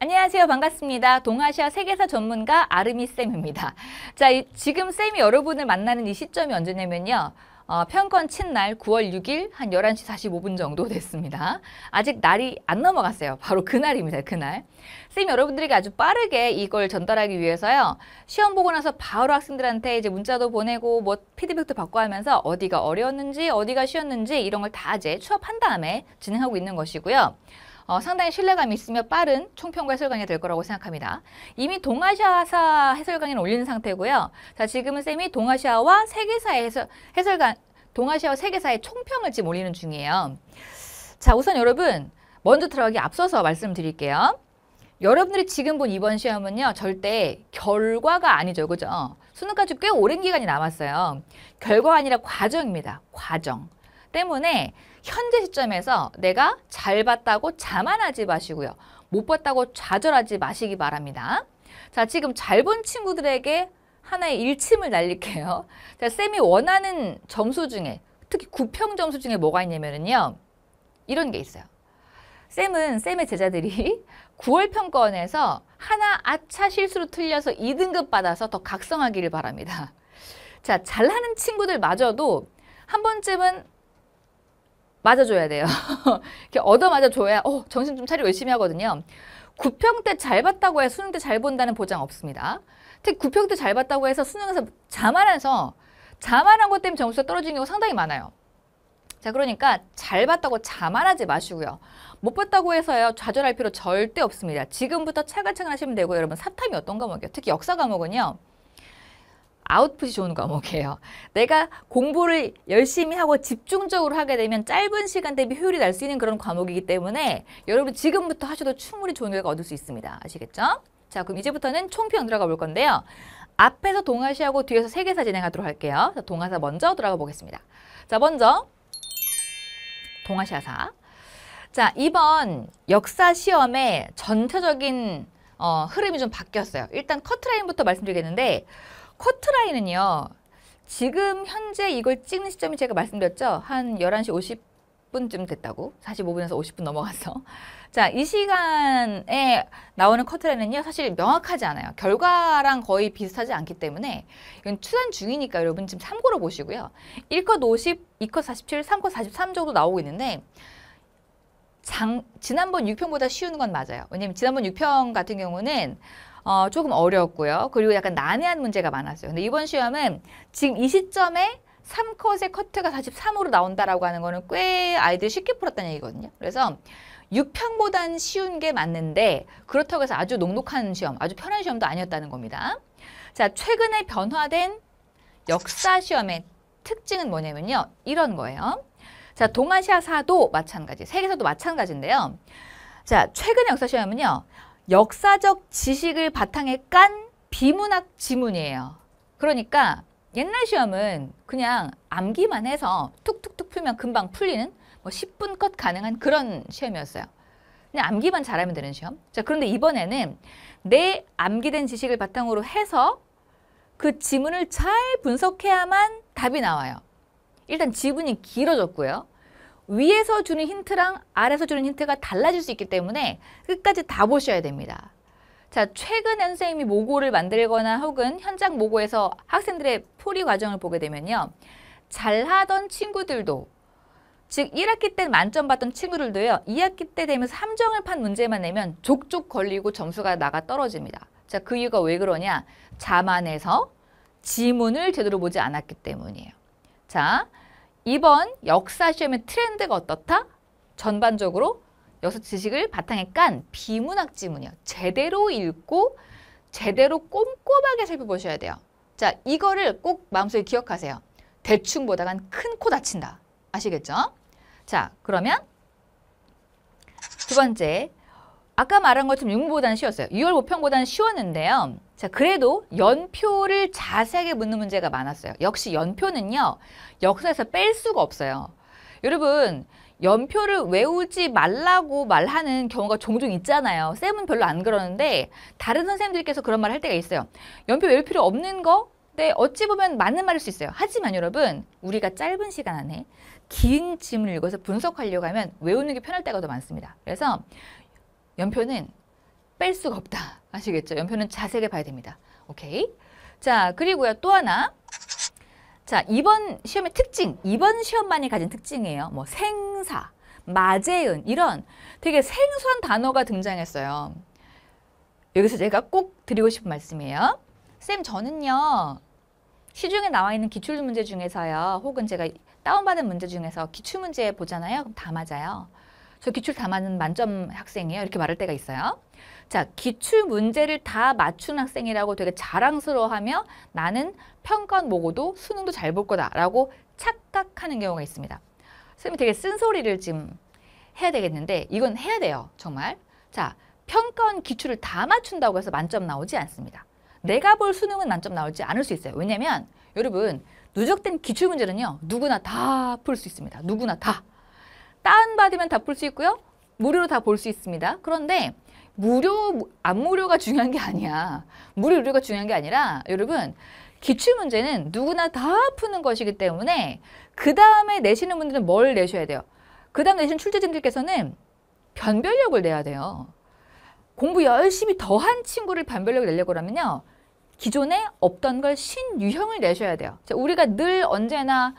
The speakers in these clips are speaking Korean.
안녕하세요. 반갑습니다. 동아시아 세계사 전문가 아르미쌤입니다. 자, 이, 지금 쌤이 여러분을 만나는 이 시점이 언제냐면요. 어, 편권 친날 9월 6일 한 11시 45분 정도 됐습니다. 아직 날이 안 넘어갔어요. 바로 그날입니다. 그날. 쌤 여러분들에게 아주 빠르게 이걸 전달하기 위해서요. 시험 보고 나서 바로 학생들한테 이제 문자도 보내고 뭐 피드백도 받고 하면서 어디가 어려웠는지 어디가 쉬웠는지 이런 걸 다 이제 취업한 다음에 진행하고 있는 것이고요. 어, 상당히 신뢰감이 있으며 빠른 총평과 해설강의될 거라고 생각합니다. 이미 동아시아사 해설강의는 올리는 상태고요. 자, 지금은 쌤이 동아시아와 세계사의 해설, 해설강, 동아시아와 세계사의 총평을 지금 올리는 중이에요. 자, 우선 여러분 먼저 들어가기 앞서서 말씀드릴게요. 여러분들이 지금 본 이번 시험은요. 절대 결과가 아니죠. 그죠? 수능까지 꽤 오랜 기간이 남았어요. 결과가 아니라 과정입니다. 과정. 때문에 현재 시점에서 내가 잘 봤다고 자만하지 마시고요. 못 봤다고 좌절하지 마시기 바랍니다. 자, 지금 잘 본 친구들에게 하나의 일침을 날릴게요. 자, 쌤이 원하는 점수 중에 특히 구평 점수 중에 뭐가 있냐면요. 이런 게 있어요. 쌤은 쌤의 제자들이 9월 평가원에서 하나 아차 실수로 틀려서 2등급 받아서 더 각성하기를 바랍니다. 자, 잘하는 친구들마저도 한 번쯤은 맞아줘야 돼요. 이렇게 얻어 맞아줘야 어, 정신 좀 차리고 열심히 하거든요. 구평 때 잘 봤다고 해 수능 때 잘 본다는 보장 없습니다. 특히 구평 때 잘 봤다고 해서 수능에서 자만해서 자만한 것 때문에 점수가 떨어지 경우 상당히 많아요. 자 그러니까 잘 봤다고 자만하지 마시고요. 못 봤다고 해서요 좌절할 필요 절대 없습니다. 지금부터 차근차근 하시면 되고 여러분 사탐이 어떤 과목이요? 특히 역사 과목은요. 아웃풋이 좋은 과목이에요. 내가 공부를 열심히 하고 집중적으로 하게 되면 짧은 시간 대비 효율이 날 수 있는 그런 과목이기 때문에 여러분 지금부터 하셔도 충분히 좋은 결과 얻을 수 있습니다. 아시겠죠? 자 그럼 이제부터는 총평 들어가 볼 건데요. 앞에서 동아시하고 뒤에서 세계사 진행하도록 할게요. 동아사 먼저 들어가 보겠습니다. 자 먼저 동아시아사 자 이번 역사 시험의 전체적인 어, 흐름이 좀 바뀌었어요. 일단 커트라인부터 말씀드리겠는데 커트라인은요. 지금 현재 이걸 찍는 시점이 제가 말씀드렸죠. 한 11시 50분쯤 됐다고. 45분에서 50분 넘어가서. 자, 이 시간에 나오는 커트라인은요. 사실 명확하지 않아요. 결과랑 거의 비슷하지 않기 때문에 이건 추산 중이니까 여러분 지금 참고로 보시고요. 1컷 50, 2컷 47, 3컷 43 정도 나오고 있는데 장, 지난번 6평보다 쉬운 건 맞아요. 왜냐면 지난번 6평 같은 경우는 어, 조금 어렵고요 그리고 약간 난해한 문제가 많았어요. 근데 이번 시험은 지금 이 시점에 3컷의 커트가 43으로 나온다라고 하는 거는 꽤 아이들이 쉽게 풀었다는 얘기거든요. 그래서 6평보단 쉬운 게 맞는데 그렇다고 해서 아주 녹록한 시험, 아주 편한 시험도 아니었다는 겁니다. 자, 최근에 변화된 역사 시험의 특징은 뭐냐면요. 이런 거예요. 자, 동아시아사도 마찬가지, 세계사도 마찬가지인데요. 자, 최근 역사 시험은요. 역사적 지식을 바탕에 깐 비문학 지문이에요. 그러니까 옛날 시험은 그냥 암기만 해서 툭툭툭 풀면 금방 풀리는 뭐 10분 컷 가능한 그런 시험이었어요. 그냥 암기만 잘하면 되는 시험. 자, 그런데 이번에는 내 암기된 지식을 바탕으로 해서 그 지문을 잘 분석해야만 답이 나와요. 일단 지문이 길어졌고요. 위에서 주는 힌트랑 아래서 주는 힌트가 달라질 수 있기 때문에 끝까지 다 보셔야 됩니다. 자, 최근 선생님이 모고를 만들거나 혹은 현장 모고에서 학생들의 풀이 과정을 보게 되면요. 잘하던 친구들도 즉 1학기 때 만점 받던 친구들도요. 2학기 때 되면서 함정을 판 문제만 내면 족족 걸리고 점수가 나가 떨어집니다. 자, 그 이유가 왜 그러냐? 자만해서 지문을 제대로 보지 않았기 때문이에요. 자, 이번 역사 시험의 트렌드가 어떻다? 전반적으로 여섯 지식을 바탕에 깐 비문학 지문이요. 제대로 읽고 제대로 꼼꼼하게 살펴보셔야 돼요. 자, 이거를 꼭 마음속에 기억하세요. 대충 보다간 큰 코 다친다. 아시겠죠? 자, 그러면 두 번째, 아까 말한 것처럼 유보다는 쉬웠어요. 6월 보편보다는 쉬웠는데요. 자, 그래도 연표를 자세하게 묻는 문제가 많았어요. 역시 연표는요, 역사에서 뺄 수가 없어요. 여러분, 연표를 외우지 말라고 말하는 경우가 종종 있잖아요. 쌤은 별로 안 그러는데 다른 선생님들께서 그런 말 할 때가 있어요. 연표 외울 필요 없는 거? 네, 어찌 보면 맞는 말일 수 있어요. 하지만 여러분, 우리가 짧은 시간 안에 긴짐을 읽어서 분석하려고 하면 외우는 게 편할 때가 더 많습니다. 그래서 연표는 뺄 수가 없다. 아시겠죠? 연표는 자세하게 봐야 됩니다. 오케이. 자, 그리고요. 또 하나. 자, 이번 시험의 특징. 이번 시험만이 가진 특징이에요. 뭐 생사, 마재은 이런 되게 생소한 단어가 등장했어요. 여기서 제가 꼭 드리고 싶은 말씀이에요. 쌤, 저는요. 시중에 나와 있는 기출문제 중에서요. 혹은 제가 다운받은 문제 중에서 기출문제 보잖아요. 그럼 다 맞아요. 저 기출 다 맞는 만점 학생이에요. 이렇게 말할 때가 있어요. 자, 기출 문제를 다 맞춘 학생이라고 되게 자랑스러워하며 나는 평가원 모고도 수능도 잘 볼 거다라고 착각하는 경우가 있습니다. 선생님이 되게 쓴소리를 지금 해야 되겠는데 이건 해야 돼요. 정말. 자, 평가원 기출을 다 맞춘다고 해서 만점 나오지 않습니다. 내가 볼 수능은 만점 나오지 않을 수 있어요. 왜냐면 여러분 누적된 기출 문제는요. 누구나 다 풀 수 있습니다. 누구나 다. 다운받으면 다볼수 있고요. 무료로 다 볼 수 있습니다. 그런데 무료, 안 무료가 중요한 게 아니야. 무료, 유료가 중요한 게 아니라 여러분 기출 문제는 누구나 다 푸는 것이기 때문에 그 다음에 내시는 분들은 뭘 내셔야 돼요? 그 다음 내신 출제진들께서는 변별력을 내야 돼요. 공부 열심히 더한 친구를 변별력을 내려고 하면요. 기존에 없던 걸 신유형을 내셔야 돼요. 우리가 늘 언제나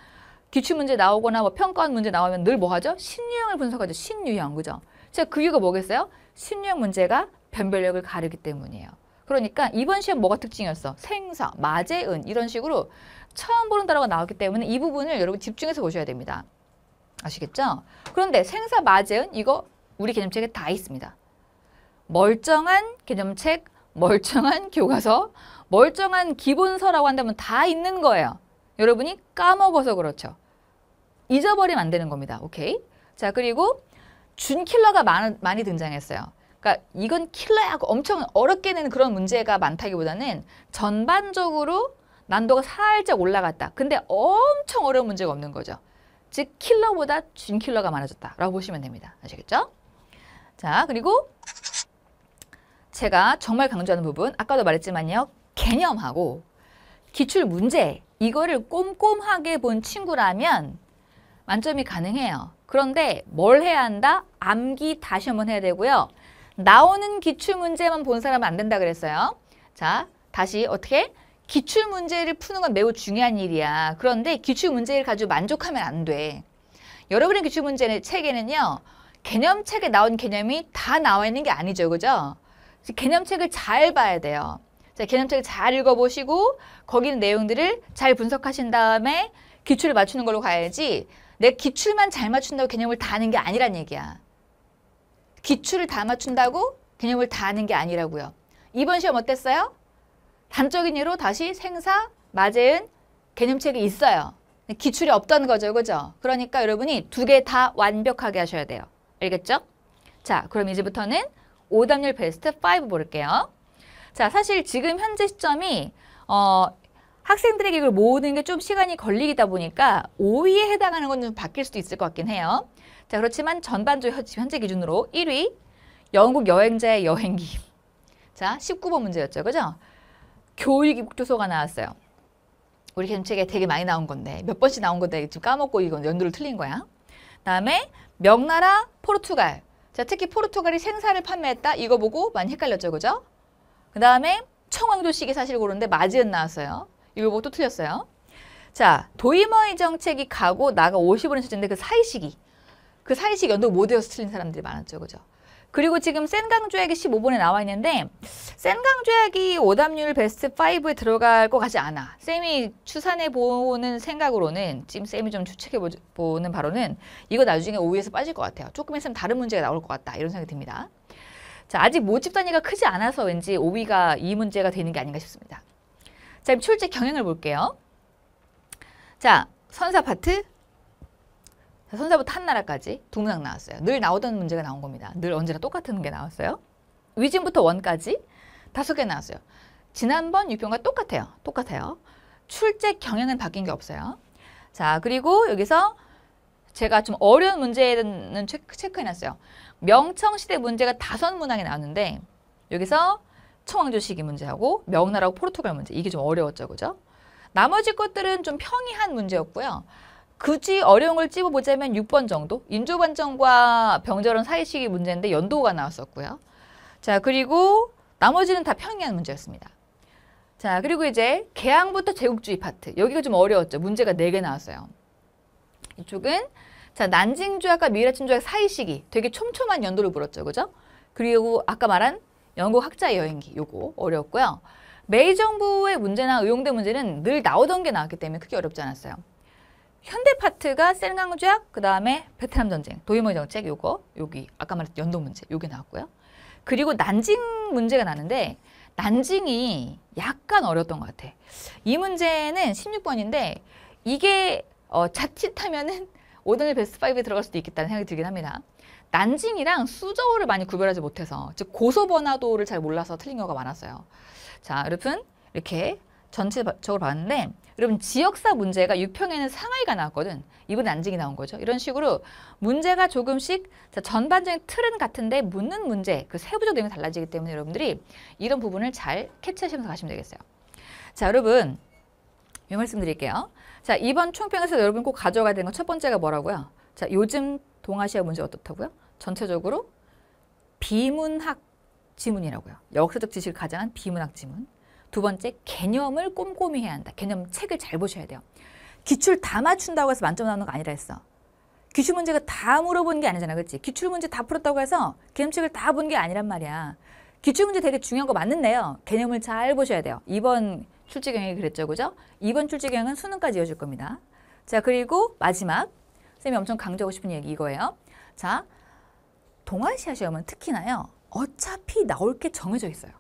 기출 문제 나오거나 뭐 평가원 문제 나오면 늘 뭐 하죠? 신유형을 분석하죠. 신유형. 그죠? 자, 그 이유가 뭐겠어요? 신유형 문제가 변별력을 가르기 때문이에요. 그러니까 이번 시험 뭐가 특징이었어? 생사, 마제은 이런 식으로 처음 보는 단어가 나왔기 때문에 이 부분을 여러분 집중해서 보셔야 됩니다. 아시겠죠? 그런데 생사, 마제은 이거 우리 개념책에 다 있습니다. 멀쩡한 개념책, 멀쩡한 교과서, 멀쩡한 기본서라고 한다면 다 있는 거예요. 여러분이 까먹어서 그렇죠. 잊어버리면 안 되는 겁니다. 오케이? 자 그리고 준 킬러가 많, 많이 등장했어요. 그러니까 이건 킬러야 하고 엄청 어렵게 내는 그런 문제가 많다기보다는 전반적으로 난도가 살짝 올라갔다. 근데 엄청 어려운 문제가 없는 거죠. 즉 킬러보다 준 킬러가 많아졌다라고 보시면 됩니다. 아시겠죠? 자 그리고 제가 정말 강조하는 부분 아까도 말했지만요. 개념하고 기출 문제 이거를 꼼꼼하게 본 친구라면 만점이 가능해요. 그런데 뭘 해야 한다? 암기 다시 한번 해야 되고요. 나오는 기출문제만 본 사람은 안 된다 그랬어요. 자, 다시 어떻게? 기출문제를 푸는 건 매우 중요한 일이야. 그런데 기출문제를 가지고 만족하면 안 돼. 여러분의 기출문제 책에는요. 개념책에 나온 개념이 다 나와 있는 게 아니죠. 그죠? 개념책을 잘 봐야 돼요. 자, 개념책을 잘 읽어보시고 거기 있는 내용들을 잘 분석하신 다음에 기출을 맞추는 걸로 가야지 내 기출만 잘 맞춘다고 개념을 다 아는 게 아니란 얘기야. 기출을 다 맞춘다고 개념을 다 아는 게 아니라고요. 이번 시험 어땠어요? 단적인 예로 다시 생사, 맞은 개념책이 있어요. 기출이 없다는 거죠. 그죠? 그러니까 여러분이 두 개 다 완벽하게 하셔야 돼요. 알겠죠? 자, 그럼 이제부터는 오답률 베스트 5 볼게요. 자, 사실 지금 현재 시점이 어, 학생들에게 이걸 모으는 게 좀 시간이 걸리다 보니까 5위에 해당하는 건 좀 바뀔 수도 있을 것 같긴 해요. 자 그렇지만 전반조 현재 기준으로 1위 영국 여행자의 여행기. 자 19번 문제였죠. 그죠? 교육입교서가 나왔어요. 우리 견책에 되게 많이 나온 건데 몇 번씩 나온 건데 지금 까먹고 이건 연도를 틀린 거야. 다음에 명나라 포르투갈. 자 특히 포르투갈이 생사를 판매했다. 이거 보고 많이 헷갈렸죠. 그죠? 그 다음에 청왕조 시기 사실 고르는데맞지은 나왔어요. 읽어보또 틀렸어요. 자, 도이머의 정책이 가고 나가 50원을 썼는데 그 사이시기. 그 사이시기 연도 모델에서 틀린 사람들이 많았죠. 그죠? 그리고 지금 센강 조약이 15번에 나와 있는데 센강 조약이 오답률 베스트 5에 들어갈 것 같지 않아. 쌤이 추산해 보는 생각으로는 지금 쌤이 좀 추측해 보는 바로는 이거 나중에 오위에서 빠질 것 같아요. 조금 있으면 다른 문제가 나올 것 같다. 이런 생각이 듭니다. 자, 아직 모집 단위가 크지 않아서 왠지 5위가 이 문제가 되는 게 아닌가 싶습니다. 자, 그럼 출제 경향을 볼게요. 자, 선사 파트. 자, 선사부터 한나라까지 두 문항 나왔어요. 늘 나오던 문제가 나온 겁니다. 늘 언제나 똑같은 게 나왔어요. 위진부터 원까지 다섯 개 나왔어요. 지난번 유평과 똑같아요. 똑같아요. 출제 경향은 바뀐 게 없어요. 자, 그리고 여기서 제가 좀 어려운 문제는 체크, 체크해놨어요. 명청시대 문제가 다섯 문항이 나왔는데 여기서 척추왕조시기 문제하고 명나라고 포르투갈 문제 이게 좀 어려웠죠. 그죠? 나머지 것들은 좀 평이한 문제였고요. 굳이 어려운 걸 찝어보자면 6번 정도? 인조반정과 병절은 사이시기 문제인데 연도가 나왔었고요. 자, 그리고 나머지는 다 평이한 문제였습니다. 자, 그리고 이제 개항부터 제국주의 파트. 여기가 좀 어려웠죠. 문제가 네 개 나왔어요. 이쪽은 자, 난징조약과 미라친조약 사이시기. 되게 촘촘한 연도를 물었죠. 그죠? 그리고 아까 말한 영국 학자 여행기 요거 어려웠고요. 메이 정부의 문제나 의용대 문제는 늘 나오던 게 나왔기 때문에 크게 어렵지 않았어요. 현대 파트가 센강조약, 그 다음에 베트남 전쟁, 도이모 정책 요거, 여기 아까 말했던 연동 문제 요게 나왔고요. 그리고 난징 문제가 나는데 난징이 약간 어려웠던 것 같아. 이 문제는 16번인데 이게 어, 자칫하면은 5등의 베스트 5에 들어갈 수도 있겠다는 생각이 들긴 합니다. 난징이랑 수저우를 많이 구별하지 못해서 즉 고소번화도를 잘 몰라서 틀린 경우가 많았어요. 자, 여러분 이렇게 전체적으로 봤는데 여러분 지역사 문제가 6평에는 상하이가 나왔거든. 이번 난징이 나온 거죠. 이런 식으로 문제가 조금씩 자, 전반적인 틀은 같은데 묻는 문제, 그 세부적 내용이 달라지기 때문에 여러분들이 이런 부분을 잘캡처하시면서 가시면 되겠어요. 자, 여러분 이 말씀 드릴게요. 자, 이번 총평에서 여러분 꼭 가져가야 되는 건 첫 번째가 뭐라고요? 자, 요즘 동아시아 문제 어떻다고요? 전체적으로 비문학 지문이라고요. 역사적 지식을 가장한 비문학 지문. 두 번째, 개념을 꼼꼼히 해야 한다. 개념 책을 잘 보셔야 돼요. 기출 다 맞춘다고 해서 만점 나오는 거 아니라 했어. 기출 문제가 다 물어본 게 아니잖아. 그렇지? 기출 문제 다 풀었다고 해서 개념책을 다 본 게 아니란 말이야. 기출 문제 되게 중요한 거 맞는데요. 개념을 잘 보셔야 돼요. 이번 출제 경향이 그랬죠. 그죠? 이번 출제 경향은 수능까지 이어질 겁니다. 자, 그리고 마지막. 선생님이 엄청 강조하고 싶은 얘기 이거예요. 자, 동아시아 시험은 특히나요. 어차피 나올 게 정해져 있어요.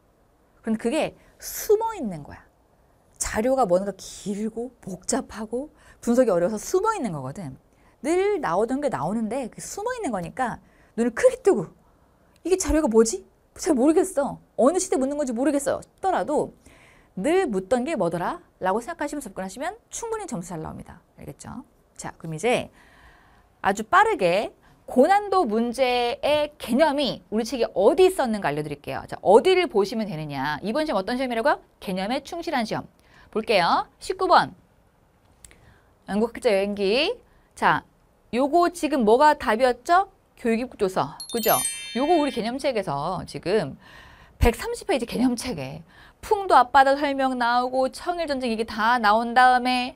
그런데 그게 숨어 있는 거야. 자료가 뭔가 길고 복잡하고 분석이 어려워서 숨어 있는 거거든. 늘 나오던 게 나오는데 그 숨어 있는 거니까 눈을 크게 뜨고 이게 자료가 뭐지? 잘 모르겠어. 어느 시대 묻는 건지 모르겠어. 싶라도 늘 묻던 게 뭐더라? 라고 생각하시면 접근하시면 충분히 점수 잘 나옵니다. 알겠죠? 자, 그럼 이제 아주 빠르게 고난도 문제의 개념이 우리 책에 어디 있었는가 알려드릴게요. 자, 어디를 보시면 되느냐. 이번 시험 어떤 시험이라고요? 개념에 충실한 시험. 볼게요. 19번. 연국학자 여행기. 자, 요거 지금 뭐가 답이었죠? 교육입국조서. 그죠? 요거 우리 개념책에서 지금 130페이지 개념책에 풍도 앞바다 설명 나오고 청일전쟁 이게 다 나온 다음에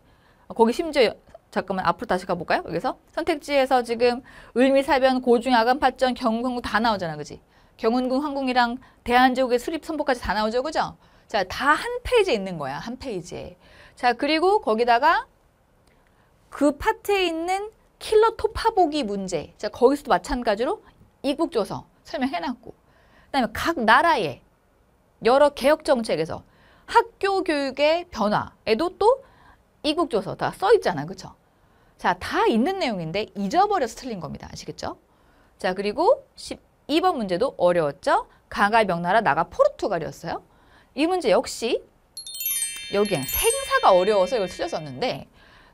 거기 심지어 잠깐만 앞으로 다시 가볼까요? 여기서 선택지에서 지금 을미사변, 고중, 아간파전, 경운궁 다 나오잖아, 그지? 경운궁, 황궁이랑 대한제국의 수립 선포까지 다 나오죠, 그죠? 자, 다 한 페이지에 있는 거야, 한 페이지에. 자, 그리고 거기다가 그 파트에 있는 킬러 토파보기 문제. 자, 거기서도 마찬가지로 이국조서 설명해놨고. 그 다음에 각 나라의 여러 개혁 정책에서 학교 교육의 변화에도 또 이국조서 다 써 있잖아요. 그렇죠? 자, 다 있는 내용인데 잊어버려서 틀린 겁니다. 아시겠죠? 자, 그리고 12번 문제도 어려웠죠? 가가 명나라 나가 포르투갈이었어요. 이 문제 역시 여기엔 생사가 어려워서 이걸 틀렸었는데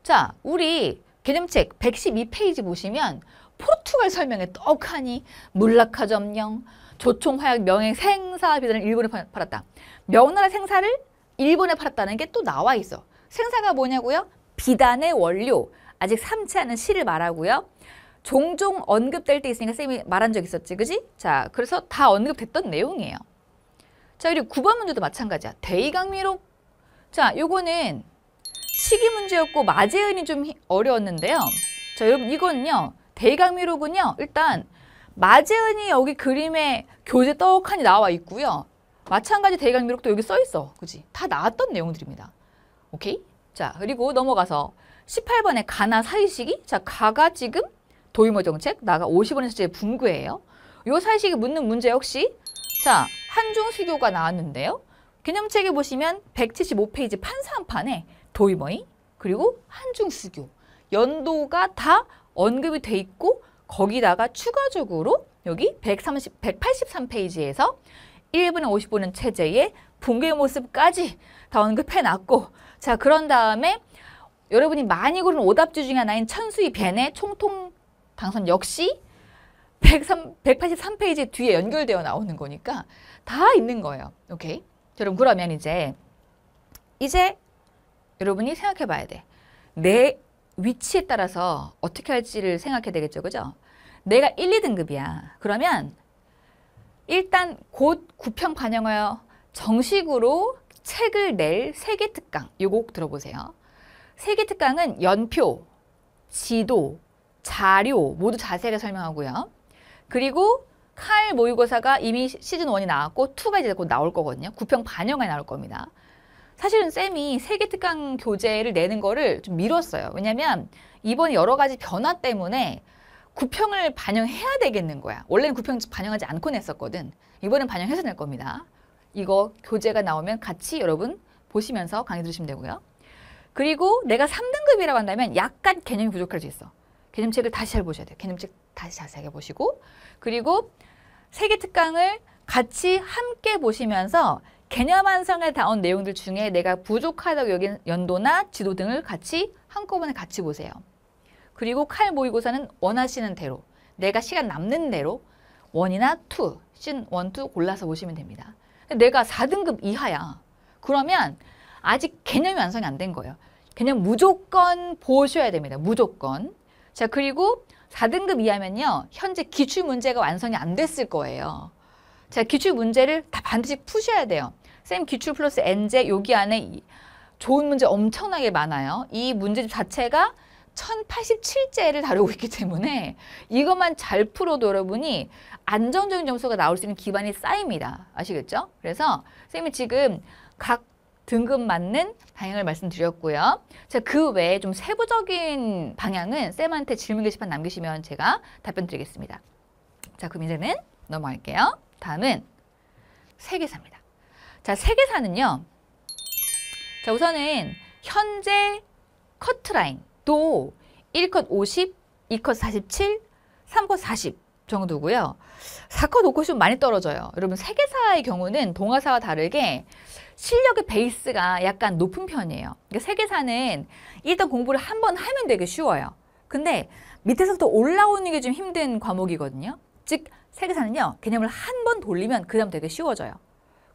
자, 우리 개념책 112페이지 보시면 포르투갈 설명에 떡하니 물라카점령, 조총, 화약, 명예 생사비단을 일본에 팔았다. 명나라 생사를 일본에 팔았다는 게 또 나와 있어. 생사가 뭐냐고요? 비단의 원료, 아직 삼치 않은 실을 말하고요. 종종 언급될 때 있으니까 쌤이 말한 적 있었지, 그지? 자, 그래서 다 언급됐던 내용이에요. 자, 그리고 9번 문제도 마찬가지야. 대의강미록. 자, 요거는 시기 문제였고 마제은이 좀 어려웠는데요. 자, 여러분 이거는요. 대의강미록은요. 일단 마지은이 여기 그림에 교재 떡하니 나와 있고요. 마찬가지 대강 기도 여기 써 있어. 그지? 다 나왔던 내용들입니다. 오케이? 자, 그리고 넘어가서 18번에 가나 사이식이 자, 가가 지금 도의모 정책, 나가 50원에서 제 분구예요. 요 사이식이 묻는 문제 역시 자, 한중 수교가 나왔는데요. 개념책에 보시면 175페이지 판사한판에 도의모의 그리고 한중 수교 연도가 다 언급이 돼 있고 거기다가 추가적으로 여기 130, 183페이지에서 1분 50분은 체제의 붕괴 모습까지 다 언급해놨고 자 그런 다음에 여러분이 많이 고른 오답주 중에 하나인 천수의 벤의 총통 당선 역시 103, 183페이지 뒤에 연결되어 나오는 거니까 다 있는 거예요. 오케이? 여러분 그러면 이제 이제 여러분이 생각해 봐야 돼. 내 위치에 따라서 어떻게 할지를 생각해야 되겠죠. 그죠? 내가 1, 2등급이야. 그러면 일단 곧 구평 반영하여 정식으로 책을 낼 세계 특강 요곡 들어보세요. 세계 특강은 연표, 지도, 자료 모두 자세하게 설명하고요. 그리고 칼 모의고사가 이미 시즌 1이 나왔고 2가 이제 곧 나올 거거든요. 구평 반영이 나올 겁니다. 사실은 쌤이 세계 특강 교재를 내는 거를 좀 미뤘어요. 왜냐면 이번 여러 가지 변화 때문에 구평을 반영해야 되겠는 거야. 원래는 구평 반영하지 않고 냈었거든. 이번엔 반영해서 낼 겁니다. 이거 교재가 나오면 같이 여러분 보시면서 강의 들으시면 되고요. 그리고 내가 3등급이라고 한다면 약간 개념이 부족할 수 있어. 개념책을 다시 잘 보셔야 돼요. 개념책 다시 자세하게 보시고 그리고 세계 특강을 같이 함께 보시면서 개념 완성에 다운 내용들 중에 내가 부족하다고 여긴 연도나 지도 등을 같이 한꺼번에 같이 보세요. 그리고 칼 모의고사는 원하시는 대로 내가 시간 남는 대로 원이나 투, 신 원, 투 골라서 보시면 됩니다. 내가 4등급 이하야. 그러면 아직 개념이 완성이 안 된 거예요. 개념 무조건 보셔야 됩니다. 무조건. 자, 그리고 4등급 이하면요. 현재 기출 문제가 완성이 안 됐을 거예요. 자, 기출 문제를 다 반드시 푸셔야 돼요. 쌤 기출 플러스 엔제 여기 안에 좋은 문제 엄청나게 많아요. 이 문제집 자체가 1087제를 다루고 있기 때문에 이것만 잘 풀어도 여러분이 안정적인 점수가 나올 수 있는 기반이 쌓입니다. 아시겠죠? 그래서 쌤이 지금 각 등급 맞는 방향을 말씀드렸고요. 자, 그 외에 좀 세부적인 방향은 쌤한테 질문 게시판 남기시면 제가 답변 드리겠습니다. 자, 그럼 이제는 넘어갈게요. 다음은 세계사입니다. 자, 세계사는요. 자, 우선은 현재 커트라인 또 1컷 50, 2컷 47, 3컷 40 정도고요. 4컷, 5컷이 좀 많이 떨어져요. 여러분 세계사의 경우는 동화사와 다르게 실력의 베이스가 약간 높은 편이에요. 그러니까 세계사는 일단 공부를 한 번 하면 되게 쉬워요. 근데 밑에서부터 올라오는 게 좀 힘든 과목이거든요. 즉 세계사는요. 개념을 한 번 돌리면 그 다음 되게 쉬워져요.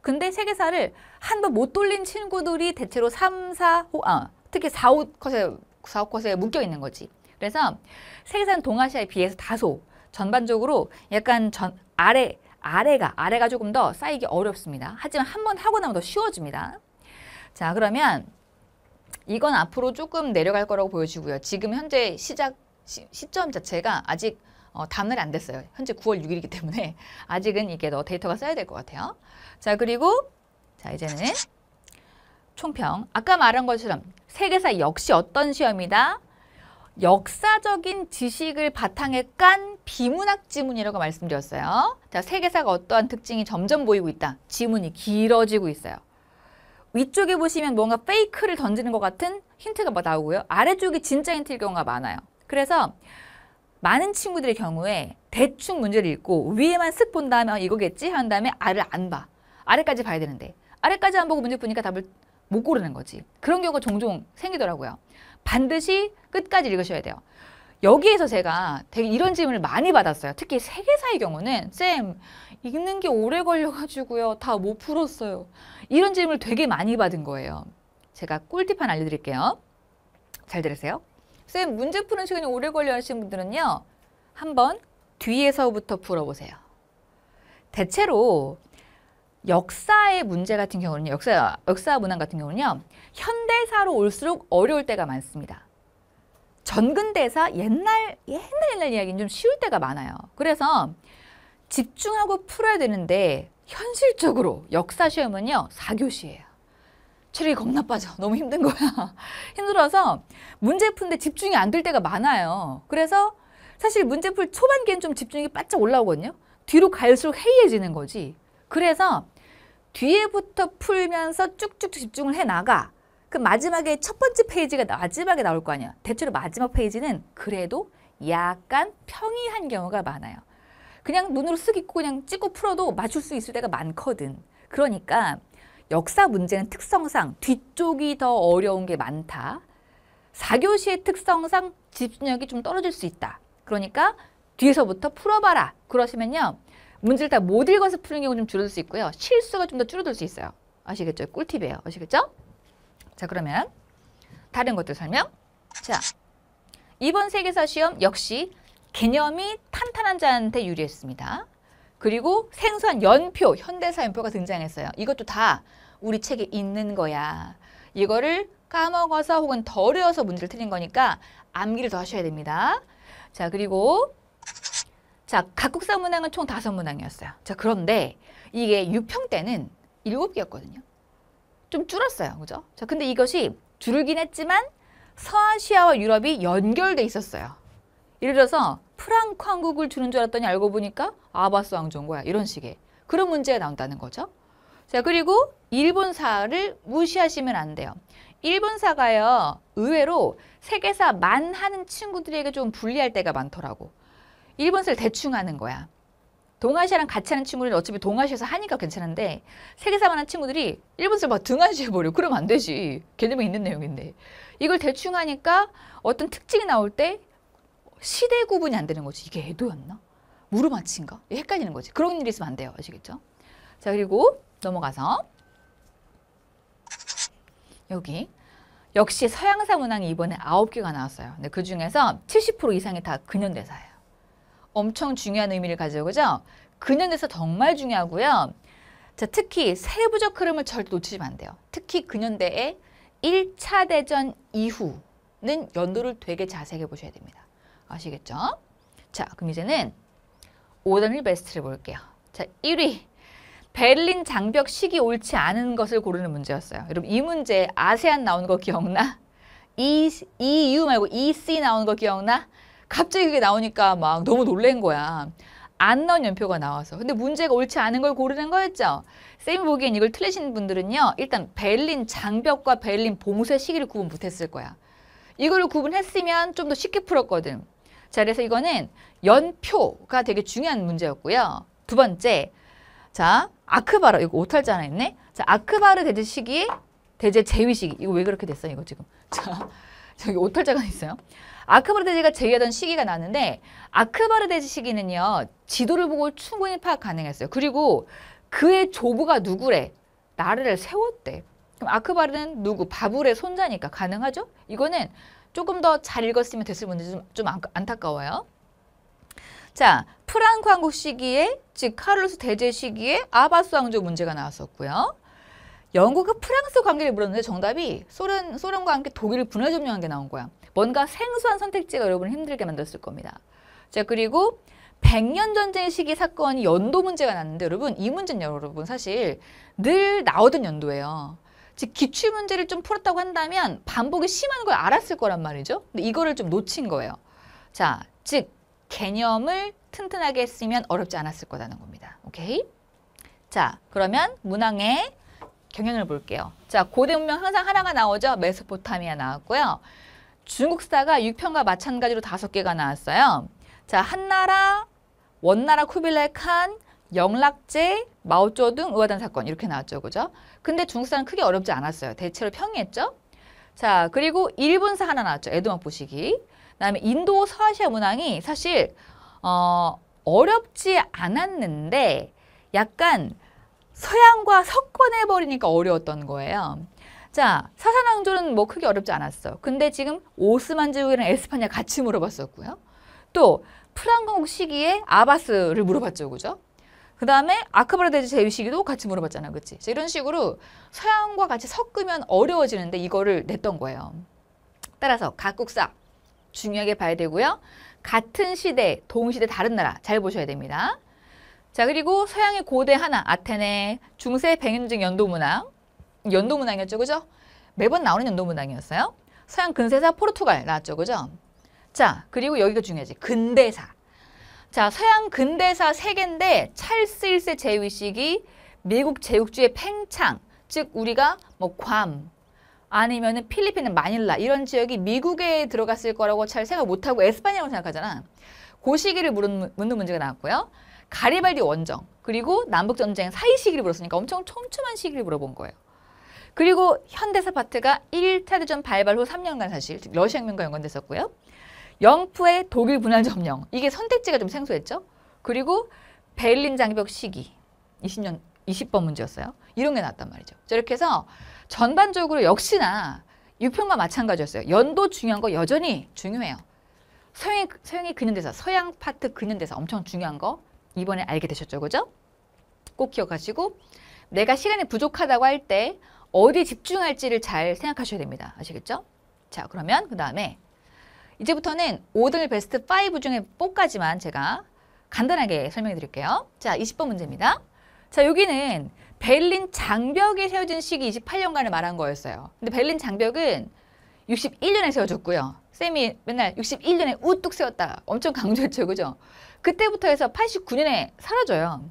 근데 세계사를한 번 못 돌린 친구들이 대체로 삼, 사, 5, 아, 특히 사, 5컷에, 4, 5컷에 묶여 있는 거지. 그래서 세 개사는 동아시아에 비해서 다소 전반적으로 약간 전, 아래, 아래가, 아래가 조금 더 쌓이기 어렵습니다. 하지만 한 번 하고 나면 더 쉬워집니다. 자, 그러면 이건 앞으로 조금 내려갈 거라고 보여지고요. 지금 현재 시작 시, 시점 자체가 아직 어, 다음 날을안 됐어요. 현재 9월 6일이기 때문에 아직은 이게 더 데이터가 써야 될 것 같아요. 자, 그리고 자, 이제는 총평. 아까 말한 것처럼 세계사 역시 어떤 시험이다? 역사적인 지식을 바탕에 깐 비문학 지문이라고 말씀드렸어요. 자, 세계사가 어떠한 특징이 점점 보이고 있다. 지문이 길어지고 있어요. 위쪽에 보시면 뭔가 페이크를 던지는 것 같은 힌트가 뭐 나오고요. 아래쪽이 진짜 힌트일 경우가 많아요. 그래서 많은 친구들의 경우에 대충 문제를 읽고 위에만 슥본다면에 이거겠지? 한 다음에 알을 안 봐. 아래까지 봐야 되는데 아래까지 안 보고 문제 푸니까 답을 못 고르는 거지. 그런 경우가 종종 생기더라고요. 반드시 끝까지 읽으셔야 돼요. 여기에서 제가 되게 이런 질문을 많이 받았어요. 특히 세계사의 경우는 쌤 읽는 게 오래 걸려가지고요. 다 못 풀었어요. 이런 질문을 되게 많이 받은 거예요. 제가 꿀팁 하나 알려드릴게요. 잘 들으세요. 쌤 문제 푸는 시간이 오래 걸려 하시는 분들은요. 한번 뒤에서부터 풀어보세요. 대체로 역사의 문제 같은 경우는요. 역사, 역사 문항 같은 경우는요. 현대사로 올수록 어려울 때가 많습니다. 전근대사 옛날 옛날 옛날 이야기는 좀 쉬울 때가 많아요. 그래서 집중하고 풀어야 되는데 현실적으로 역사 시험은요. 사교시예요 체력이 겁나 빠져. 너무 힘든 거야. 힘들어서 문제 푸는데 집중이 안 될 때가 많아요. 그래서 사실 문제 풀 초반기엔 좀 집중이 바짝 올라오거든요. 뒤로 갈수록 해이해지는 거지. 그래서 뒤에부터 풀면서 쭉쭉 집중을 해나가 그 마지막에 첫 번째 페이지가 마지막에 나올 거 아니야. 대체로 마지막 페이지는 그래도 약간 평이한 경우가 많아요. 그냥 눈으로 쓱 읽고 그냥 찍고 풀어도 맞출 수 있을 때가 많거든. 그러니까 역사 문제는 특성상 뒤쪽이 더 어려운 게 많다. 사교시의 특성상 집중력이 좀 떨어질 수 있다. 그러니까 뒤에서부터 풀어봐라. 그러시면요. 문제를 다 못 읽어서 푸는 경우 좀 줄어들 수 있고요. 실수가 좀 더 줄어들 수 있어요. 아시겠죠? 꿀팁이에요. 아시겠죠? 자 그러면 다른 것들 설명. 자 이번 세계사 시험 역시 개념이 탄탄한 자한테 유리했습니다. 그리고 생소한 연표, 현대사 연표가 등장했어요. 이것도 다 우리 책에 있는 거야. 이거를 까먹어서 혹은 덜 외워서 문제를 틀린 거니까 암기를 더 하셔야 됩니다. 자, 그리고 자, 각국사 문항은 총 다섯 문항이었어요. 자, 그런데 이게 유평 때는 일곱 개였거든요. 좀 줄었어요. 그죠? 자, 근데 이것이 줄긴 했지만 서아시아와 유럽이 연결돼 있었어요. 예를 들어서 프랑크 한국을 주는 줄 알았더니 알고 보니까 아바스 왕조인 거야. 이런 식의. 그런 문제가 나온다는 거죠. 자, 그리고 일본사를 무시하시면 안 돼요. 일본사가요, 의외로 세계사 만 하는 친구들에게 좀 불리할 때가 많더라고. 일본서를 대충 하는 거야. 동아시아랑 같이 하는 친구들은 어차피 동아시아에서 하니까 괜찮은데 세계사만 하는 친구들이 일본서 막 등한시해버려. 그러면 안 되지. 걔네만 있는 내용인데. 이걸 대충 하니까 어떤 특징이 나올 때 시대 구분이 안 되는 거지. 이게 애도였나? 무르마치인가? 헷갈리는 거지. 그런 일이 있으면 안 돼요. 아시겠죠? 자 그리고 넘어가서 여기 역시 서양사 문항이 이번에 아 개가 나왔어요. 근데 그중에서 70% 이상이 다 근현대사예요. 엄청 중요한 의미를 가져요. 그죠? 근현대사 정말 중요하고요. 자, 특히 세부적 흐름을 절대 놓치지면안 돼요. 특히 근현대의 1차 대전 이후는 연도를 되게 자세하게 보셔야 됩니다. 아시겠죠? 자, 그럼 이제는 5단을 베스트를 볼게요. 자, 1위. 베를린 장벽 시기 옳지 않은 것을 고르는 문제였어요. 여러분 이 문제 아세안 나온 거 기억나? E, EU 말고 EC 나온 거 기억나? 갑자기 그게 나오니까 막 너무 놀란 거야. 안 나온 연표가 나와서. 근데 문제가 옳지 않은 걸 고르는 거였죠. 쌤이 보기엔 이걸 틀리신 분들은요. 일단 베를린 장벽과 베를린 봉쇄 시기를 구분 못했을 거야. 이거를 구분했으면 좀 더 쉽게 풀었거든. 자, 그래서 이거는 연표가 되게 중요한 문제였고요. 두 번째, 자, 아크바르, 이거 오탈자 하나 있네. 자, 아크바르 대제 시기, 대제 제위 시기. 이거 왜 그렇게 됐어, 이거 지금. 자, 저기 오탈자가 있어요. 아크바르데제가 제의하던 시기가 나는데 아크바르데제 시기는요. 지도를 보고 충분히 파악 가능했어요. 그리고 그의 조부가 누구래? 나라를 세웠대. 그럼 아크바르는 누구? 바불의 손자니까 가능하죠? 이거는 조금 더 잘 읽었으면 됐을 문제 좀, 좀 안, 안타까워요. 자, 프랑크 왕국 시기에 즉 카를로스 대제 시기에 아바스 왕조 문제가 나왔었고요. 영국과 프랑스 관계를 물었는데 정답이 소련, 소련과 함께 독일을 분할 점령한 게 나온 거야. 뭔가 생소한 선택지가 여러분을 힘들게 만들었을 겁니다. 자, 그리고 백년 전쟁 시기 사건이 연도 문제가 났는데 여러분 이 문제는 여러분 사실 늘 나오던 연도예요. 즉 기출 문제를 좀 풀었다고 한다면 반복이 심한 걸 알았을 거란 말이죠. 근데 이거를 좀 놓친 거예요. 자, 즉 개념을 튼튼하게 했으면 어렵지 않았을 거라는 겁니다. 오케이? 자, 그러면 문항의 경향을 볼게요. 자, 고대 문명 항상 하나가 나오죠. 메소포타미아 나왔고요. 중국사가 6편과 마찬가지로 다섯 개가 나왔어요. 자, 한나라, 원나라 쿠빌레 칸, 영락제, 마오쩌둥, 우화단 사건 이렇게 나왔죠. 그죠? 근데 중국사는 크게 어렵지 않았어요. 대체로 평이했죠. 자, 그리고 일본사 하나 나왔죠. 에드막 보시기. 그다음에 인도 서아시아 문항이 사실 어, 어렵지 않았는데 약간 서양과 섞어내버리니까 어려웠던 거예요. 자, 사산왕조는 뭐 크게 어렵지 않았어. 근데 지금 오스만 제국이랑 에스파냐 같이 물어봤었고요. 또프랑공 시기에 아바스를 물어봤죠. 그죠? 그 다음에 아크바르데즈 제위 시기도 같이 물어봤잖아. 그치? 자, 이런 식으로 서양과 같이 섞으면 어려워지는데 이거를 냈던 거예요. 따라서 각국사 중요하게 봐야 되고요. 같은 시대, 동시대 다른 나라 잘 보셔야 됩니다. 자 그리고 서양의 고대 하나 아테네, 중세 백윤증 연도문학, 연도 문항이었죠. 그죠? 매번 나오는 연도 문항이었어요. 서양 근세사 포르투갈 나왔죠. 그죠? 자, 그리고 여기가 중요하지. 근대사. 자, 서양 근대사 세개인데 찰스 1세 제위 시기 미국 제국주의 팽창, 즉 우리가 뭐 괌, 아니면은 필리핀은 마닐라 이런 지역이 미국에 들어갔을 거라고 잘 생각 못하고 에스파냐라고 생각하잖아. 그 시기를 물은, 묻는 문제가 나왔고요. 가리발디 원정 그리고 남북전쟁 사이 시기를 물었으니까 엄청 촘촘한 시기를 물어본 거예요. 그리고 현대사파트가 1차 대전 발발 후 3년간 사실 러시아 혁명과 연관됐었고요. 영프의 독일 분할 점령. 이게 선택지가 좀 생소했죠. 그리고 베를린 장벽 시기. 20년 20번 문제였어요. 이런 게나왔단 말이죠. 저렇게 해서 전반적으로 역시나 유평과 마찬가지였어요. 연도 중요한 거 여전히 중요해요. 서양, 서양의 근현대사, 서양 파트 근현대사 그 엄청 중요한 거 이번에 알게 되셨죠. 그죠? 꼭 기억하시고 내가 시간이 부족하다고 할때 어디 집중할지를 잘 생각하셔야 됩니다. 아시겠죠? 자, 그러면 그 다음에 이제부터는 5등을 베스트 5 중에 뽑까지만 제가 간단하게 설명해 드릴게요. 자, 20번 문제입니다. 자, 여기는 베를린 장벽이 세워진 시기 28년간을 말한 거였어요. 근데 베를린 장벽은 61년에 세워졌고요. 쌤이 맨날 61년에 우뚝 세웠다. 엄청 강조했죠. 그죠? 그때부터 해서 89년에 사라져요.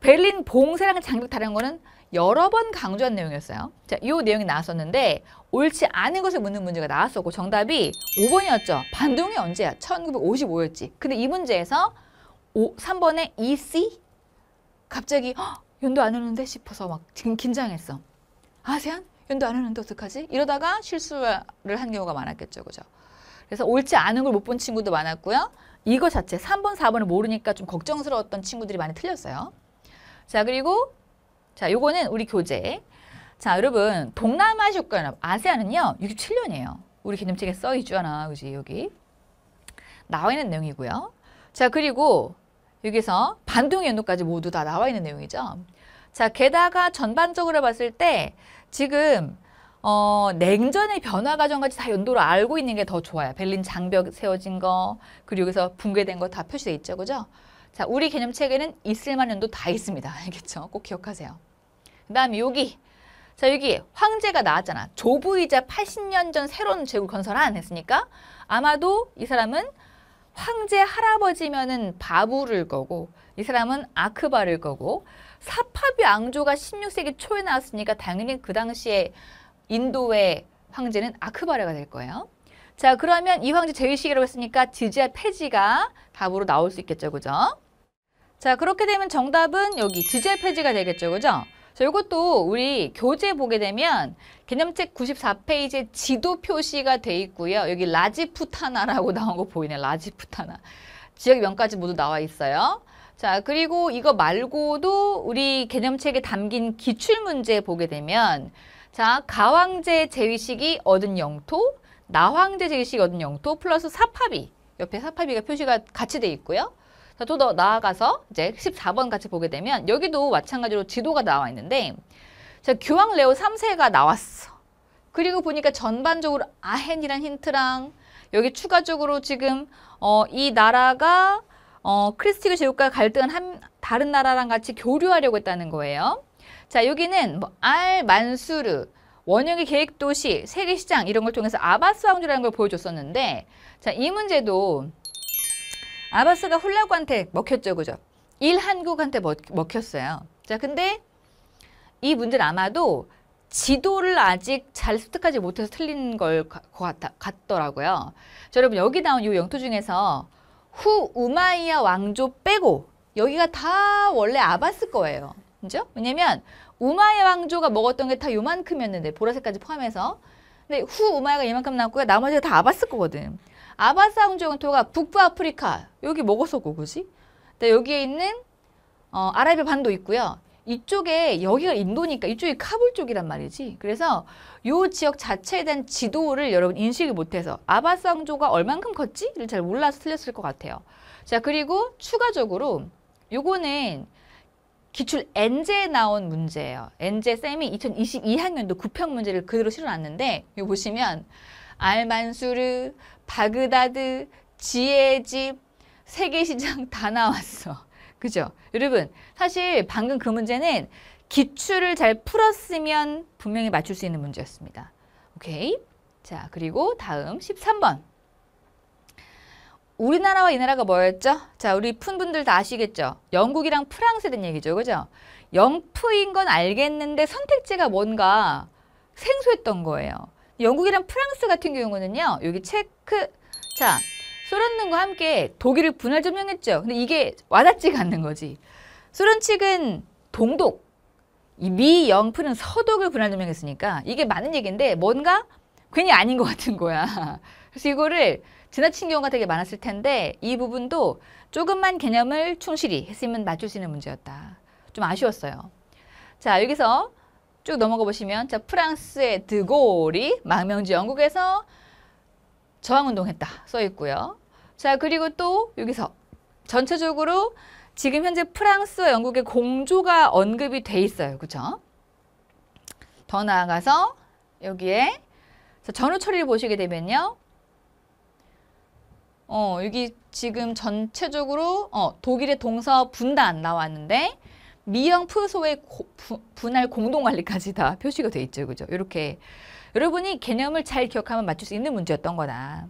베를린 봉쇄랑 장벽 다른 거는 여러 번 강조한 내용이었어요. 자, 이 내용이 나왔었는데 옳지 않은 것을 묻는 문제가 나왔었고 정답이 5번이었죠. 반동이 언제야? 1955였지. 근데 이 문제에서 5, 3번에 EC? 갑자기 헉, 연도 안 오는데 싶어서 막 지금 긴장했어. 아세안? 연도 안 오는데 어떡하지? 이러다가 실수를 한 경우가 많았겠죠. 그죠? 그래서 옳지 않은 걸 못 본 친구도 많았고요. 이거 자체 3번, 4번을 모르니까 좀 걱정스러웠던 친구들이 많이 틀렸어요. 자, 그리고 자, 요거는 우리 교재. 자, 여러분 동남아시 아 국가연합 아세안은요 67년이에요. 우리 기념책에써 있잖아, 그지 여기 나와 있는 내용이고요. 자, 그리고 여기서 반동 연도까지 모두 다 나와 있는 내용이죠. 자, 게다가 전반적으로 봤을 때 지금 어, 냉전의 변화 과정까지 다 연도로 알고 있는 게 더 좋아요. 벨린 장벽 세워진 거, 그리고 여기서 붕괴된 거 다 표시돼 있죠. 그죠? 자, 우리 개념 체계는 있을 만한 도다 있습니다. 알겠죠? 꼭 기억하세요. 그 다음 여기. 자, 여기 황제가 나왔잖아. 조부이자 80년 전 새로운 제국 건설 안 했으니까 아마도 이 사람은 황제 할아버지면은 바부를 거고 이 사람은 아크바를 거고 사파비 앙조가 16세기 초에 나왔으니까 당연히 그 당시에 인도의 황제는 아크바레가 될 거예요. 자, 그러면 이황제 제위식이라고 했으니까 지지와 폐지가 답으로 나올 수 있겠죠. 그죠? 자, 그렇게 되면 정답은 여기 지지와 폐지가 되겠죠. 그죠? 자, 이것도 우리 교재 보게 되면 개념책 94페이지에 지도 표시가 돼 있고요. 여기 라지푸타나라고 나온 거 보이네. 라지푸타나. 지역명까지 모두 나와 있어요. 자, 그리고 이거 말고도 우리 개념책에 담긴 기출문제 보게 되면 자, 가왕제 제위식이 얻은 영토, 나황제 제시건 영토 플러스 사파비 옆에 사파비가 표시가 같이 돼 있고요. 자, 또 더 나아가서 이제 14번 같이 보게 되면 여기도 마찬가지로 지도가 나와 있는데 자, 교황 레오 3세가 나왔어. 그리고 보니까 전반적으로 아헨이란 힌트랑 여기 추가적으로 지금 어, 이 나라가 어, 크리스티그 제국과 갈등한 한, 다른 나라랑 같이 교류하려고 했다는 거예요. 자, 여기는 뭐, 알 만수르, 원형의 계획도시, 세계시장 이런 걸 통해서 아바스 왕조라는걸 보여줬었는데 자 이 문제도 아바스가 훌라구한테 먹혔죠. 그죠? 일한국한테 먹혔어요. 자 근데 이 문제는 아마도 지도를 아직 잘 습득하지 못해서 틀린 걸 같더라고요. 자, 여러분 여기 나온 이 영토 중에서 후 우마이야 왕조 빼고 여기가 다 원래 아바스 거예요. 그죠? 왜냐면 우마의 왕조가 먹었던 게 다 요만큼이었는데 보라색까지 포함해서 근데 후 우마야가 이만큼 남았고요. 나머지가 다 아바스 거거든. 아바스 왕조 영토가 북부 아프리카 여기 먹었었고 그지? 근데 여기에 있는 어, 아라비아 반도 있고요. 이쪽에 여기가 인도니까 이쪽이 카불 쪽이란 말이지. 그래서 요 지역 자체에 대한 지도를 여러분 인식을 못해서 아바스 왕조가 얼만큼 컸지를 잘 몰라서 틀렸을 것 같아요. 자 그리고 추가적으로 요거는 기출 엔제에 나온 문제예요. 엔제 쌤이 2022학년도 구평 문제를 그대로 실어놨는데 여기 보시면 알만수르, 바그다드, 지혜의 집, 세계시장 다 나왔어. 그죠? 여러분 사실 방금 그 문제는 기출을 잘 풀었으면 분명히 맞출 수 있는 문제였습니다. 오케이? 자 그리고 다음 13번 우리나라와 이 나라가 뭐였죠? 자, 우리 푼 분들 다 아시겠죠? 영국이랑 프랑스에 된 얘기죠. 그죠? 영프인 건 알겠는데 선택지가 뭔가 생소했던 거예요. 영국이랑 프랑스 같은 경우는요. 여기 체크, 자, 소련과 함께 독일을 분할 점령했죠. 근데 이게 와닿지가 않는 거지. 소련 측은 동독, 미 영프는 서독을 분할 점령했으니까 이게 맞는 얘기인데 뭔가 괜히 아닌 것 같은 거야. 그래서 이거를 지나친 경우가 되게 많았을 텐데 이 부분도 조금만 개념을 충실히 했으면 맞출 수 있는 문제였다. 좀 아쉬웠어요. 자 여기서 쭉 넘어가 보시면 자 프랑스의 드골이 망명지 영국에서 저항운동했다 써 있고요. 자 그리고 또 여기서 전체적으로 지금 현재 프랑스와 영국의 공조가 언급이 돼 있어요. 그렇죠? 더 나아가서 여기에 전후 처리를 보시게 되면요. 어, 여기 지금 전체적으로 어, 독일의 동서 분단 나왔는데 미형 푸소의 고, 부, 분할 공동관리까지 다 표시가 돼 있죠. 그죠? 이렇게 여러분이 개념을 잘 기억하면 맞출 수 있는 문제였던 거다.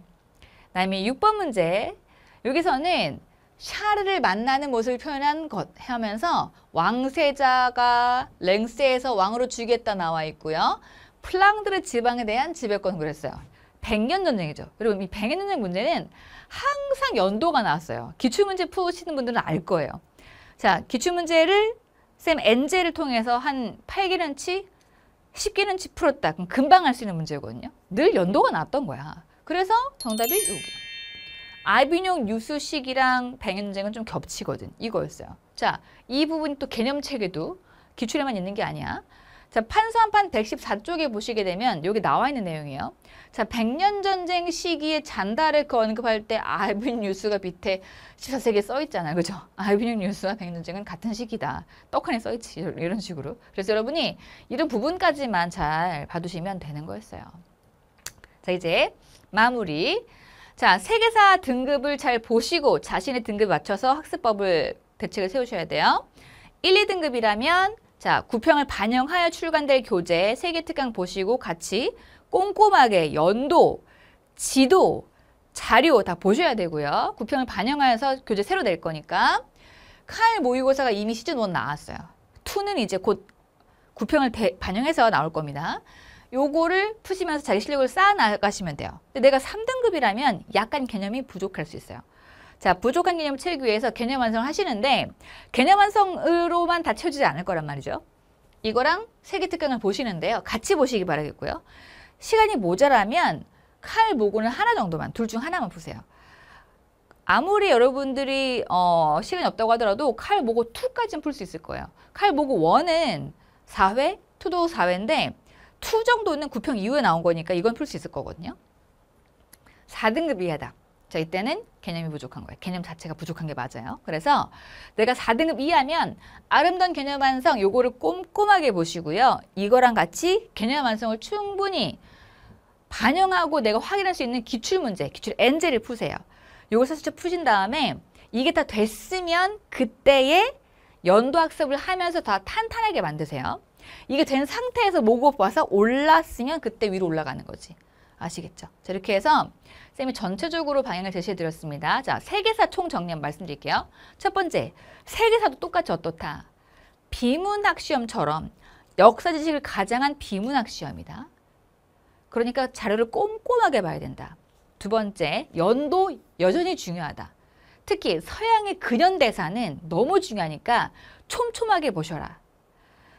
다음에 6번 문제. 여기서는 샤르를 만나는 모습을 표현한 것 하면서 왕세자가 랭스에서 왕으로 주겠다 나와 있고요. 플랑드르 지방에 대한 지배권 그랬어요. 100년 전쟁이죠. 여러분 이 100년 전쟁 문제는 항상 연도가 나왔어요. 기출문제 푸시는 분들은 알 거예요. 자, 기출문제를 쌤엔젤을 통해서 한 8개년치, 10개년치 풀었다. 그럼 금방 할 수 있는 문제거든요. 늘 연도가 나왔던 거야. 그래서 정답이 여기. 아비뇽 유수식이랑 백연쟁은 좀 겹치거든. 이거였어요. 자, 이 부분이 또 개념책에도 기출에만 있는 게 아니야. 자, 판서한판 114쪽에 보시게 되면 여기 나와 있는 내용이에요. 자, 백년 전쟁 시기에 잔다를 그 언급할 때 알빈 뉴스가 밑에 14세기에 써 있잖아요. 그죠? 알빈 뉴스와 백년 전쟁은 같은 시기다. 떡하니 써 있지. 이런 식으로. 그래서 여러분이 이런 부분까지만 잘 봐두시면 되는 거였어요. 자, 이제 마무리. 자, 세계사 등급을 잘 보시고 자신의 등급 에 맞춰서 학습법을 대책을 세우셔야 돼요. 1, 2등급이라면 자, 구평을 반영하여 출간될 교재 세 개특강 보시고 같이 꼼꼼하게 연도, 지도, 자료 다 보셔야 되고요. 구평을 반영하여서 교재 새로 낼 거니까. 칼 모의고사가 이미 시즌 원 나왔어요. 투는 이제 곧 구평을 배, 반영해서 나올 겁니다. 요거를 푸시면서 자기 실력을 쌓아 나가시면 돼요. 근데 내가 삼등급이라면 약간 개념이 부족할 수 있어요. 자, 부족한 개념 채우기 위해서 개념 완성 을 하시는데 개념 완성으로만 다 채워지지 않을 거란 말이죠. 이거랑 세계 특강을 보시는데요. 같이 보시기 바라겠고요. 시간이 모자라면 칼 모고는 하나 정도만 둘 중 하나만 보세요. 아무리 여러분들이 어, 시간이 없다고 하더라도 칼 모고 2까지는 풀 수 있을 거예요. 칼 모고 1은 4회, 2도 4회인데 2 정도는 9평 이후에 나온 거니까 이건 풀 수 있을 거거든요. 4등급 이하다. 자, 이때는 개념이 부족한 거예요. 개념 자체가 부족한 게 맞아요. 그래서 내가 4등급 이하면 아름다운 개념 완성 요거를 꼼꼼하게 보시고요. 이거랑 같이 개념 완성을 충분히 반영하고 내가 확인할 수 있는 기출문제, 기출 엔젤을 푸세요. 요걸 사실 푸신 다음에 이게 다 됐으면 그때에 연도 학습을 하면서 다 탄탄하게 만드세요. 이게 된 상태에서 모국어봐서 올랐으면 그때 위로 올라가는 거지. 아시겠죠? 자, 이렇게 해서 쌤이 전체적으로 방향을 제시해드렸습니다. 자, 세계사 총정리한 번 말씀드릴게요. 첫 번째, 세계사도 똑같이 어떻다. 비문학 시험처럼 역사 지식을 가장한 비문학 시험이다. 그러니까 자료를 꼼꼼하게 봐야 된다. 두 번째, 연도 여전히 중요하다. 특히 서양의 근현대사는 너무 중요하니까 촘촘하게 보셔라.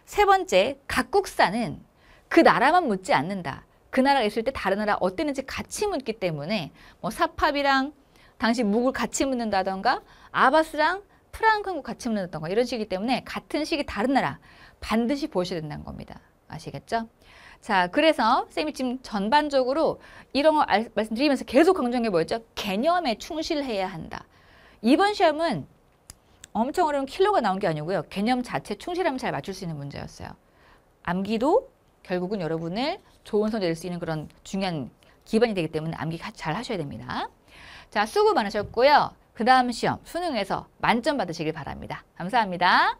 세 번째, 각국사는 그 나라만 묻지 않는다. 그 나라가 있을 때 다른 나라 어땠는지 같이 묻기 때문에 뭐 사팝이랑 당시 묵을 같이 묻는다던가 아바스랑 프랑크하고 같이 묻는다던가 이런 식이기 때문에 같은 식이 다른 나라 반드시 보셔야 된다는 겁니다. 아시겠죠? 자, 그래서 쌤이 지금 전반적으로 이런 거 알, 말씀드리면서 계속 강조한 게 뭐였죠? 개념에 충실해야 한다. 이번 시험은 엄청 어려운 킬러가 나온 게 아니고요. 개념 자체 충실하면 잘 맞출 수 있는 문제였어요. 암기도 결국은 여러분을 좋은 성적 낼수 있는 그런 중요한 기반이 되기 때문에 암기 잘 하셔야 됩니다. 자, 수고 많으셨고요. 그 다음 시험 수능에서 만점 받으시길 바랍니다. 감사합니다.